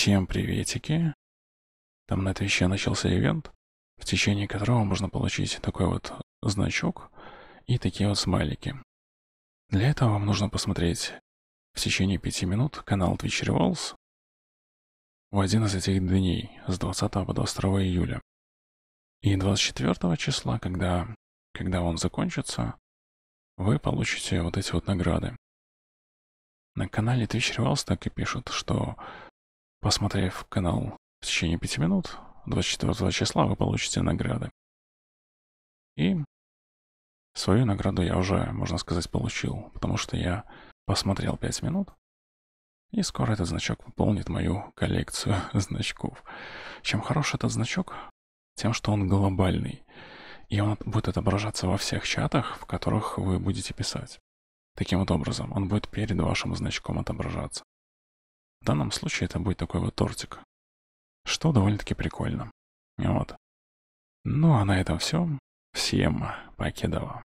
Всем приветики. Там на этой вещи начался ивент, в течение которого можно получить такой вот значок и такие вот смайлики. Для этого вам нужно посмотреть в течение пяти минут канал Twitch Revolves в один из этих дней, с 20 по 22 июля. И 24 числа, когда, когда он закончится, вы получите вот эти вот награды. На канале Twitch Rivals так и пишут, что Посмотрев канал в течение 5 минут, 24 числа вы получите награды. И свою награду я уже, можно сказать, получил, потому что я посмотрел 5 минут, и скоро этот значок пополнит мою коллекцию значков. Чем хорош этот значок? Тем, что он глобальный. И он будет отображаться во всех чатах, в которых вы будете писать. Таким вот образом, он будет перед вашим значком отображаться. В данном случае это будет такой вот тортик. Что довольно-таки прикольно. Вот. Ну а на этом все. Всем покедова.